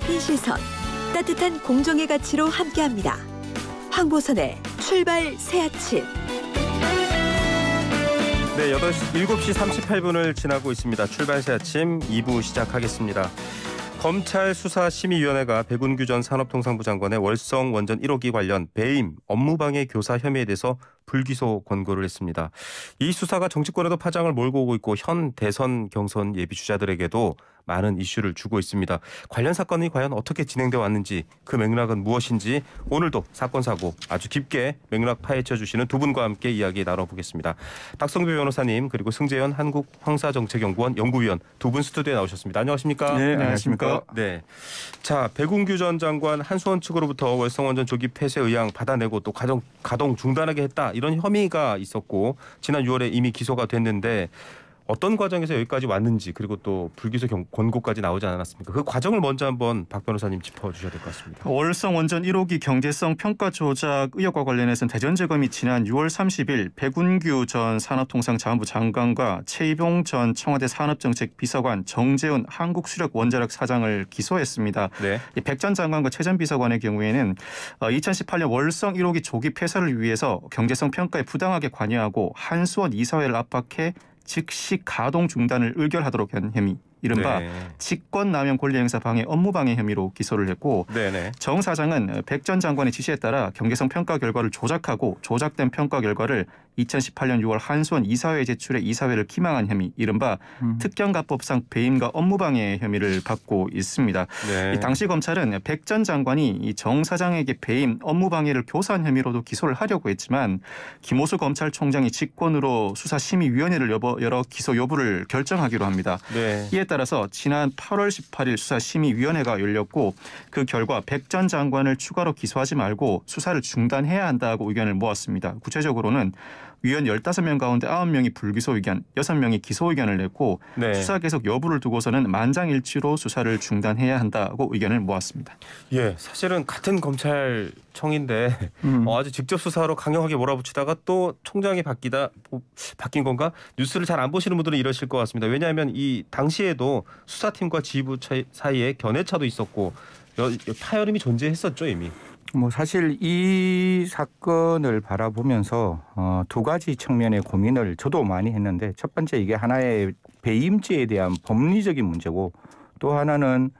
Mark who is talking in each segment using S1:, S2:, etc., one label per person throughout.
S1: 사로잡힌 시선, 따뜻한 공정의 가치로 함께합니다. 황보선의 출발 새 아침.
S2: 네, 8시 38분을 지나고 있습니다. 출발 새 아침 2부 시작하겠습니다. 검찰 수사심의위원회가 백운규 전 산업통상부 장관의 월성 원전 1호기 관련 배임, 업무방해 교사 혐의에 대해서 불기소 권고를 했습니다. 이 수사가 정치권에도 파장을 몰고 오고 있고 현 대선 경선 예비 주자들에게도 많은 이슈를 주고 있습니다. 관련 사건이 과연 어떻게 진행되어 왔는지 그 맥락은 무엇인지 오늘도 사건 사고 아주 깊게 맥락 파헤쳐 주시는 두 분과 함께 이야기 나눠보겠습니다. 박성규 변호사님 그리고 승재현 한국 황사정책연구원 연구위원 두 분 스튜디오에 나오셨습니다. 안녕하십니까? 네, 안녕하십니까? 네. 자, 배군규 전 장관 한수원 측으로부터 월성원전 조기 폐쇄 의향 받아내고 또 가동 중단하게 했다 이런 혐의가 있었고 지난 6월에 이미 기소가 됐는데 어떤 과정에서 여기까지 왔는지 그리고 또 불기소 권고까지 나오지 않았습니까? 그 과정을 먼저 한번 박 변호사님 짚어주셔야 될 것 같습니다.
S3: 그 월성 원전 1호기 경제성 평가 조작 의혹과 관련해서는 대전지검이 지난 6월 30일 백운규 전 산업통상자원부 장관과 최이봉 전 청와대 산업정책 비서관 정재훈 한국수력원자력 사장을 기소했습니다. 네. 백전 장관과 최 전 비서관의 경우에는 2018년 어, 월성 1호기 조기 폐쇄를 위해서 경제성 평가에 부당하게 관여하고 한수원 이사회를 압박해 즉시 가동 중단을 의결하도록 한 혐의 이른바 네. 직권남용 권리행사 방해 업무방해 혐의로 기소를 했고 네네. 네. 정 사장은 백전 장관의 지시에 따라 경계성 평가 결과를 조작하고 조작된 평가 결과를 2018년 6월 한수원 이사회 제출에 이사회를 기망한 혐의, 이른바 음. 특경가법상 배임과 업무방해 혐의를 받고 있습니다. 네. 당시 검찰은 백전 장관이 정 사장에게 배임, 업무방해를 교사한 혐의로도 기소를 하려고 했지만 김호수 검찰총장이 직권으로 수사심의위원회를 열어 기소 여부를 결정하기로 합니다. 네. 이에 따라서 지난 8월 18일 수사심의위원회가 열렸고 그 결과 백전 장관을 추가로 기소하지 말고 수사를 중단해야 한다고 의견을 모았습니다. 구체적으로는 위원 15명 가운데 9명이 불기소 의견, 6명이 기소 의견을 냈고 네. 수사 계속 여부를 두고서는 만장일치로 수사를 중단해야 한다고 의견을 모았습니다.
S2: 예, 사실은 같은 검찰청인데 음. 어, 아주 직접 수사로 강경하게 몰아붙이다가 또 총장이 바뀌다 뭐, 바뀐 건가? 뉴스를 잘 안 보시는 분들은 이러실 것 같습니다. 왜냐하면 이 당시에도 수사팀과 지휘부 사이에 견해차도 있었고
S1: 파열음이 존재했었죠 이미. 뭐 사실 이 사건을 바라보면서 어, 두 가지 측면의 고민을 저도 많이 했는데 첫 번째 이게 하나의 배임죄에 대한 법리적인 문제고 또 하나는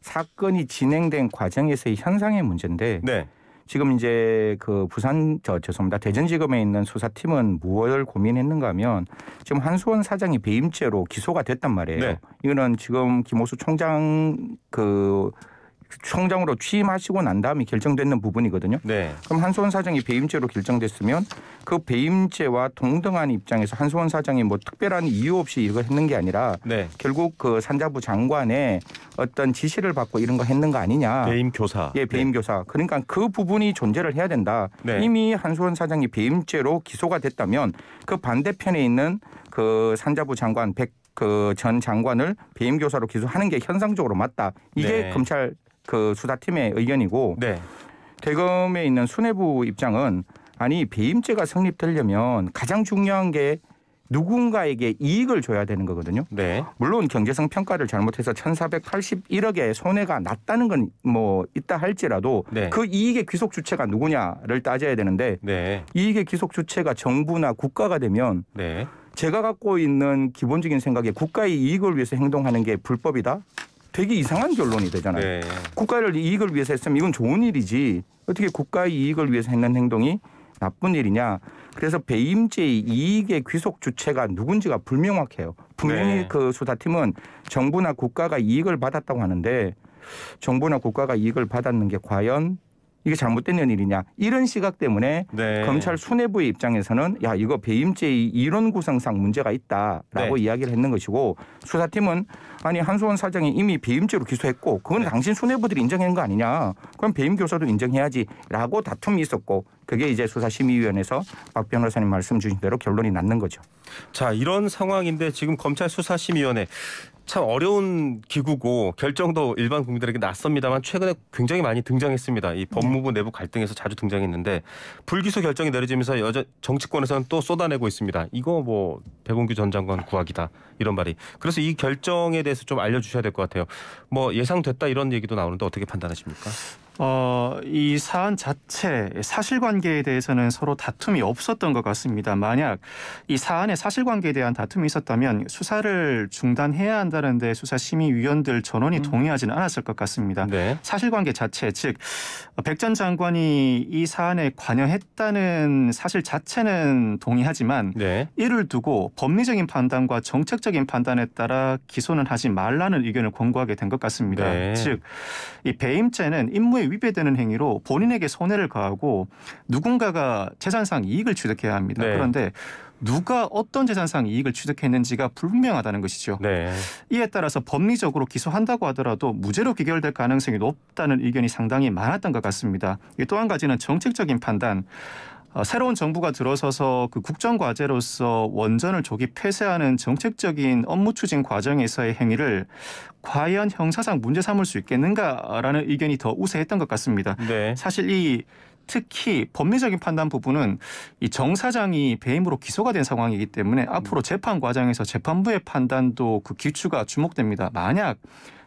S1: 사건이 진행된 과정에서의 현상의 문제인데 네. 지금 이제 그 부산 저 죄송합니다 대전지검에 있는 수사팀은 무엇을 고민했는가 하면 지금 한수원 사장이 배임죄로 기소가 됐단 말이에요. 네. 이거는 지금 김호수 총장 그 총장으로 취임하시고 난 다음에 결정되는 부분이거든요. 네. 그럼 한수원 사장이 배임죄로 결정됐으면 그 배임죄와 동등한 입장에서 한수원 사장이 뭐 특별한 이유 없이 이걸 했는 게 아니라 네. 결국 그 산자부 장관의 어떤 지시를 받고 이런 거 했는 거 아니냐. 배임 교사. 예, 배임 네. 교사. 그러니까 그 부분이 존재를 해야 된다. 네. 이미 한수원 사장이 배임죄로 기소가 됐다면 그 반대편에 있는 그 산자부 장관 백 그 전 장관을 배임 교사로 기소하는 게 현상적으로 맞다. 이게 네. 검찰 그 수사팀의 의견이고 네. 대검에 있는 수뇌부 입장은 아니 배임죄가 성립되려면 가장 중요한 게 누군가에게 이익을 줘야 되는 거거든요. 네. 물론 경제성 평가를 잘못해서 1,481억의 손해가 났다는 건 뭐 있다 할지라도 네. 그 이익의 귀속 주체가 누구냐를 따져야 되는데 네. 이익의 귀속 주체가 정부나 국가가 되면 네. 제가 갖고 있는 기본적인 생각에 국가의 이익을 위해서 행동하는 게 불법이다. 되게 이상한 결론이 되잖아요. 네. 국가를 이익을 위해서 했으면 이건 좋은 일이지 어떻게 국가의 이익을 위해서 했는 행동이 나쁜 일이냐. 그래서 배임죄의 이익의 귀속 주체가 누군지가 불명확해요. 분명히 네. 그 수사팀은 정부나 국가가 이익을 받았다고 하는데 정부나 국가가 이익을 받았는 게 과연 이게 잘못된 일이냐 이런 시각 때문에 네. 검찰 수뇌부의 입장에서는 야 이거 배임죄의 이론 구성상 문제가 있다라고 네. 이야기를 했는 것이고 수사팀은 아니 한수원 사장이 이미 배임죄로 기소했고 그건 네. 당신 수뇌부들이 인정한 거 아니냐. 그럼 배임 교사도 인정해야지라고 다툼이 있었고 그게 이제 수사심의위원회에서 박 변호사님 말씀 주신 대로 결론이 났는 거죠. 자 이런
S2: 상황인데 지금 검찰 수사심의위원회 참 어려운 기구고 결정도 일반 국민들에게 낯섭니다만 최근에 굉장히 많이 등장했습니다. 이 법무부 네. 내부 갈등에서 자주 등장했는데 불기소 결정이 내려지면서 여자 정치권에서는 또 쏟아내고 있습니다. 이거 뭐배봉규전 장관 구하기다 이런 말이. 그래서 이 결정에 대해 대해서 좀 알려주셔야 될 것 같아요. 뭐 예상됐다 이런 얘기도 나오는데 어떻게 판단하십니까?
S3: 어, 이 사안 자체 사실관계에 대해서는 서로 다툼이 없었던 것 같습니다. 만약 이 사안의 사실관계에 대한 다툼이 있었다면 수사를 중단해야 한다는데 수사심의위원들 전원이 음. 동의하지는 않았을 것 같습니다. 네. 사실관계 자체 즉 백 전 장관이 이 사안에 관여했다는 사실 자체는 동의하지만 네. 이를 두고 법리적인 판단과 정책적인 판단에 따라 기소는 하지 말라는 의견을 권고하게 된 것 같습니다. 네. 즉이 배임죄는 임무의 위배되는 행위로 본인에게 손해를 가하고 누군가가 재산상 이익을 취득해야 합니다. 네. 그런데 누가 어떤 재산상 이익을 취득했는지가 불분명하다는 것이죠. 네. 이에 따라서 법리적으로 기소한다고 하더라도 무죄로 귀결될 가능성이 높다는 의견이 상당히 많았던 것 같습니다. 또 한 가지는 정책적인 판단. 어, 새로운 정부가 들어서서 그 국정 과제로서 원전을 조기 폐쇄하는 정책적인 업무 추진 과정에서의 행위를 과연 형사상 문제 삼을 수 있겠는가라는 의견이 더 우세했던 것 같습니다. 네. 사실 이 특히 법리적인 판단 부분은 이정 사장이 배임으로 기소가 된 상황이기 때문에 앞으로 재판 과정에서 재판부의 판단도 그 기초가 주목됩니다. 만약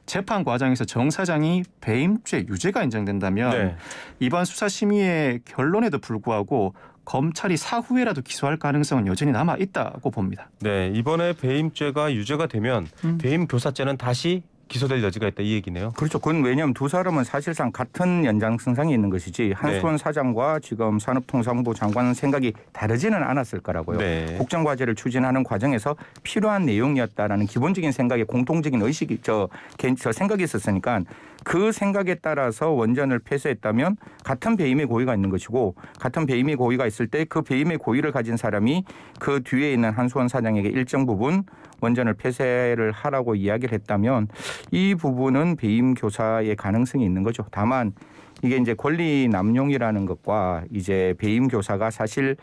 S3: 재판 과정에서 정 사장이 배임죄 유죄가 인정된다면 네. 이번 수사 심의의 결론에도 불구하고 검찰이 사후에라도 기소할 가능성은 여전히 남아 있다고 봅니다.
S2: 네, 이번에 배임죄가 유죄가 되면 음. 배임 교사죄는 다시 기소될 여지가 있다 이 얘기네요.
S1: 그렇죠. 그건 왜냐하면 두 사람은 사실상 같은 연장선상에 있는 것이지 한수원 네. 사장과 지금 산업통상부 장관은 생각이 다르지는 않았을 거라고요. 네. 국정과제를 추진하는 과정에서 필요한 내용이었다라는 기본적인 생각에 공통적인 의식이 저, 저 생각이 있었으니까 그 생각에 따라서 원전을 폐쇄했다면 같은 배임의 고의가 있는 것이고 같은 배임의 고의가 있을 때 그 배임의 고의를 가진 사람이 그 뒤에 있는 한수원 사장에게 일정 부분 원전을 폐쇄를 하라고 이야기를 했다면 이 부분은 배임 교사의 가능성이 있는 거죠. 다만 이게 이제 권리 남용이라는 것과 이제 배임 교사가 사실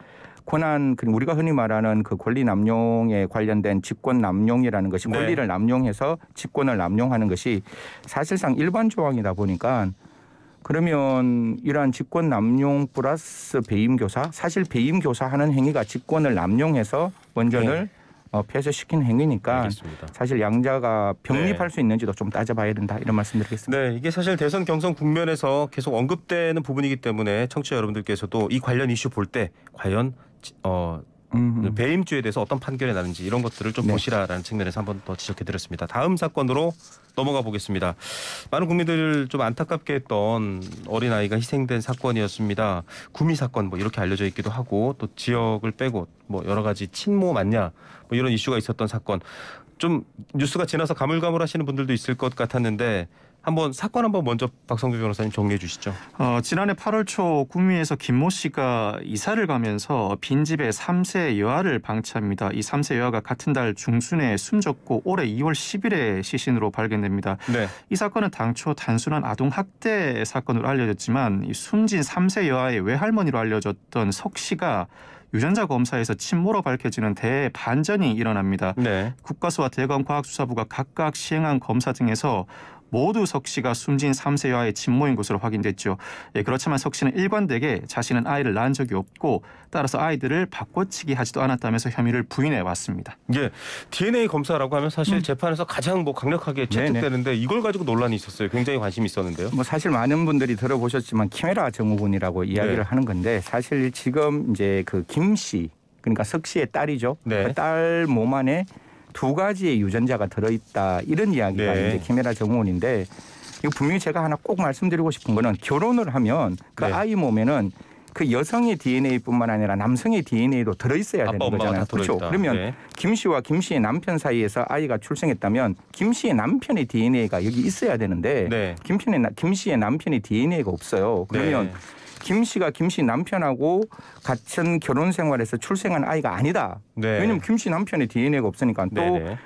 S1: 권한 그리고 그러니까 우리가 흔히 말하는 그 권리 남용에 관련된 직권 남용이라는 것이 네. 권리를 남용해서 직권을 남용하는 것이 사실상 일반 조항이다 보니까 그러면 이러한 직권 남용 플러스 배임 교사 사실 배임 교사 하는 행위가 직권을 남용해서 원전을 네. 어, 폐쇄시킨 행위니까 알겠습니다. 사실 양자가 병립할 네. 수 있는지도 좀 따져봐야 된다 이런 말씀드리겠습니다.
S2: 네, 이게 사실 대선 경선 국면에서 계속 언급되는 부분이기 때문에 청취자 여러분들께서도 이 관련 이슈 볼 때 과연 어, 음흠. 배임죄에 대해서 어떤 판결이 나는지 이런 것들을 좀 네. 보시라라는 측면에서 한번 더 지적해드렸습니다. 다음 사건으로 넘어가 보겠습니다. 많은 국민들을 좀 안타깝게 했던 어린아이가 희생된 사건이었습니다. 구미 사건 뭐 이렇게 알려져 있기도 하고 또 지역을 빼고 뭐 여러 가지 친모 맞냐 뭐 이런 이슈가 있었던 사건 좀 뉴스가 지나서 가물가물하시는 분들도 있을 것 같았는데
S3: 한번 사건 한번 먼저 박성규 변호사님 정리해 주시죠. 어, 지난해 8월 초 구미에서 김모 씨가 이사를 가면서 빈집에 3세 여아를 방치합니다. 이 3세 여아가 같은 달 중순에 숨졌고 올해 2월 10일에 시신으로 발견됩니다. 네. 이 사건은 당초 단순한 아동 학대 사건으로 알려졌지만 이 숨진 3세 여아의 외할머니로 알려졌던 석 씨가 유전자 검사에서 침모로 밝혀지는 대반전이 일어납니다. 네. 국가수와 대검과학수사부가 각각 시행한 검사 등에서 모두 석 씨가 숨진 삼세와의 친모인 것으로 확인됐죠. 예, 그렇지만 석 씨는 일관되게 자신은 아이를 낳은 적이 없고 따라서 아이들을 바꿔치기 하지도 않았다면서 혐의를 부인해 왔습니다. 예, DNA 검사라고 하면 사실 음. 재판에서 가장 뭐 강력하게 네, 채택되는데 네네. 이걸 가지고 논란이 있었어요.
S2: 굉장히 관심이 있었는데요.
S1: 뭐 사실 많은 분들이 들어보셨지만 키메라 증후군이라고 이야기를 네. 하는 건데 사실 지금 이제 그 김 씨, 그러니까 석 씨의 딸이죠. 네. 그딸몸 안에 두 가지의 유전자가 들어있다 이런 이야기가 네. 이제 키메라 정원인데 이거 분명히 제가 하나 꼭 말씀드리고 싶은 거는 결혼을 하면 그 네. 아이 몸에는 그 여성의 DNA뿐만 아니라 남성의 DNA도 들어있어야 되는 거잖아요. 그렇죠. 그러면 네. 김 씨와 김 씨의 남편 사이에서 아이가 출생했다면 김 씨의 남편의 DNA가 여기 있어야 되는데 김, 씨의, 김 씨의 남편의 DNA가 없어요. 그러면 네. 김 씨가 김 씨 남편하고 같은 결혼 생활에서 출생한 아이가 아니다. 네. 왜냐면 하김씨 남편의 DNA가 없으니까 또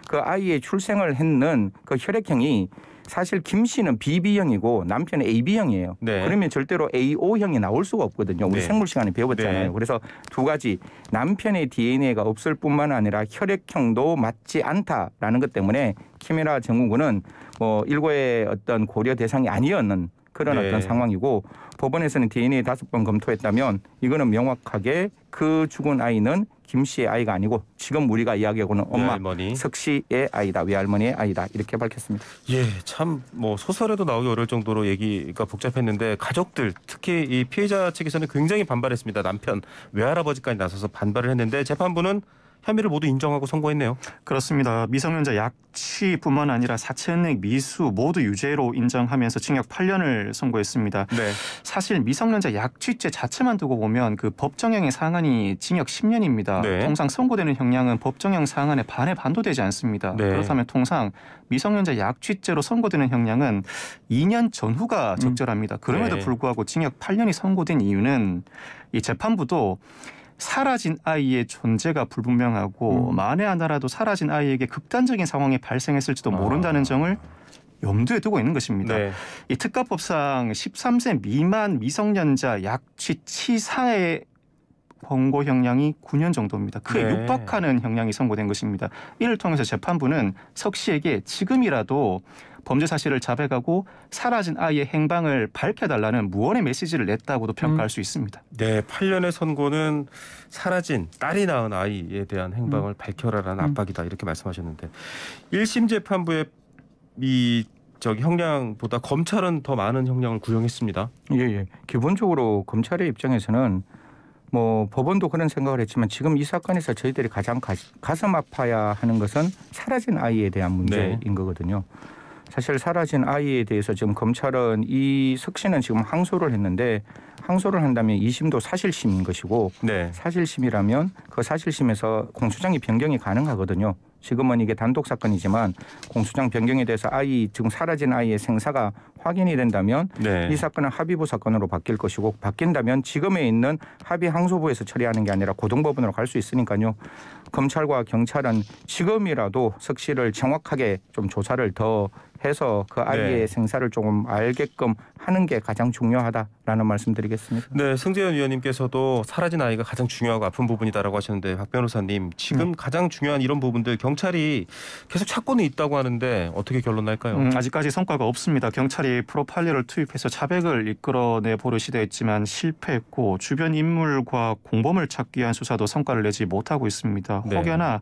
S1: 그 아이의 출생을 했는 그 혈액형이 사실 김 씨는 BB형이고 남편은 AB형이에요. 네. 그러면 절대로 AO형이 나올 수가 없거든요. 우리 네. 생물 시간에 배웠잖아요 네. 그래서 두 가지 남편의 DNA가 없을 뿐만 아니라 혈액형도 맞지 않다라는 것 때문에 키메라 증후군은 뭐 일고의 어떤 고려 대상이 아니었는 그런 네. 어떤 상황이고 법원에서는 DNA 다섯 번 검토했다면 이거는 명확하게 그 죽은 아이는 김 씨의 아이가 아니고 지금 우리가 이야기하고는 엄마 외할머니. 석 씨의 아이다 외할머니의 아이다 이렇게 밝혔습니다. 예, 참 뭐 소설에도
S2: 나오기 어려울 정도로 얘기가 복잡했는데 가족들 특히 이 피해자 측에서는 굉장히 반발했습니다.
S3: 남편 외할아버지까지 나서서 반발을 했는데 재판부는 혐의를 모두 인정하고 선고했네요. 그렇습니다. 미성년자 약취뿐만 아니라 사채은행 미수 모두 유죄로 인정하면서 징역 8년을 선고했습니다. 네. 사실 미성년자 약취죄 자체만 두고 보면 그 법정형의 상한이 징역 10년입니다. 네. 통상 선고되는 형량은 법정형 상한의 반에 반도 되지 않습니다. 네. 그렇다면 통상 미성년자 약취죄로 선고되는 형량은 2년 전후가 적절합니다. 음. 그럼에도 네. 불구하고 징역 8년이 선고된 이유는 이 재판부도 사라진 아이의 존재가 불분명하고 음. 만에 하나라도 사라진 아이에게 극단적인 상황이 발생했을지도 아. 모른다는 아. 점을 염두에 두고 있는 것입니다. 네. 이 특가법상 13세 미만 미성년자 약취 치사의 권고 형량이 9년 정도입니다. 그에 네. 육박하는 형량이 선고된 것입니다. 이를 통해서 재판부는 석 씨에게 지금이라도 범죄 사실을 자백하고 사라진 아이의 행방을 밝혀달라는 무언의 메시지를 냈다고도 평가할 음. 수 있습니다. 네, 8년의 선고는 사라진 딸이 낳은 아이에 대한 행방을 음. 밝혀라라는 음. 압박이다
S2: 이렇게 말씀하셨는데 1심 재판부의 이 저기 형량보다
S1: 검찰은 더 많은 형량을 구형했습니다. 예, 예. 기본적으로 검찰의 입장에서는 뭐 법원도 그런 생각을 했지만 지금 이 사건에서 저희들이 가장 가, 슴 아파야 하는 것은 사라진 아이에 대한 네. 문제인 네. 거거든요. 사실 사라진 아이에 대해서 지금 검찰은 이 석씨는 지금 항소를 했는데 항소를 한다면 이심도 사실심인 것이고 네. 사실심이라면 그 사실심에서 공소장이 변경이 가능하거든요. 지금은 이게 단독 사건이지만 공소장 변경에 대해서 아이 지금 사라진 아이의 생사가 확인이 된다면 네. 이 사건은 합의부 사건으로 바뀔 것이고 바뀐다면 지금에 있는 합의 항소부에서 처리하는 게 아니라 고등법원으로 갈 수 있으니까요. 검찰과 경찰은 지금이라도 석 씨를 정확하게 좀 조사를 더 해서 그 아이의 네. 생사를 조금 알게끔 하는 게 가장 중요하다라는 말씀드리겠습니다.
S2: 네, 승재현 위원님께서도 사라진 아이가 가장 중요하고 아픈 부분이다라고 하시는데 박 변호사님 지금 음. 가장 중요한 이런 부분들
S3: 경찰이 계속 찾고는 있다고 하는데 어떻게 결론 날까요? 음, 아직까지 성과가 없습니다. 경찰이 프로파일러를 투입해서 차백을 이끌어내 보려 시도했지만 실패했고 주변 인물과 공범을 찾기 위한 수사도 성과를 내지 못하고 있습니다. 네. 혹여나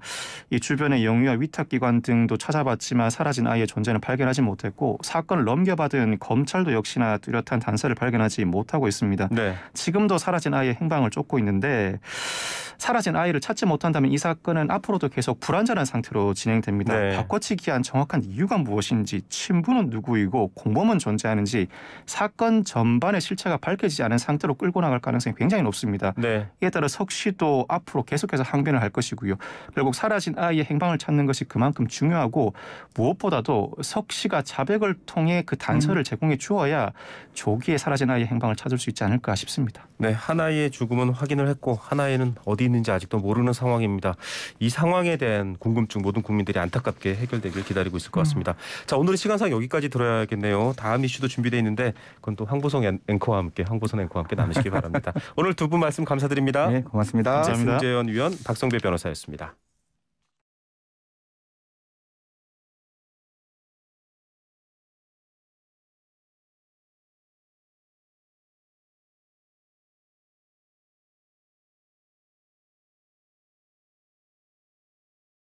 S3: 이 주변의 영유아 위탁기관 등도 찾아봤지만 사라진 아이의 존재는 발견 발견하지 못했고 사건을 넘겨받은 검찰도 역시나 뚜렷한 단서를 발견하지 못하고 있습니다. 네. 지금도 사라진 아이의 행방을 쫓고 있는데 사라진 아이를 찾지 못한다면 이 사건은 앞으로도 계속 불완전한 상태로 진행됩니다. 네. 바꿔치기한 정확한 이유가 무엇인지 친부는 누구이고 공범은 존재하는지 사건 전반의 실체가 밝혀지지 않은 상태로 끌고 나갈 가능성이 굉장히 높습니다. 네. 이에 따라 석 씨도 앞으로 계속해서 항변을 할 것이고요. 결국 사라진 아이의 행방을 찾는 것이 그만큼 중요하고 무엇보다도 석 씨가 자백을 통해 그 단서를 음. 제공해 주어야 조기에 사라진 아이의 행방을 찾을 수 있지 않을까 싶습니다. 네, 하나의 죽음은
S2: 확인을 했고 하나의는 어디 있는지 아직도 모르는 상황입니다. 이 상황에 대한 궁금증 모든 국민들이 안타깝게 해결되길 기다리고 있을 것 음. 같습니다. 음. 자 오늘은 시간상 여기까지 들어야겠네요. 다음 이슈도 준비되어 있는데 그건 또 황보성 앵커와 함께 황보성 앵커와 함께 나누시기 바랍니다. 오늘 두 분 말씀
S1: 감사드립니다. 네, 고맙습니다. 감사합니다. 재현
S2: 위원, 박성배 변호사였습니다.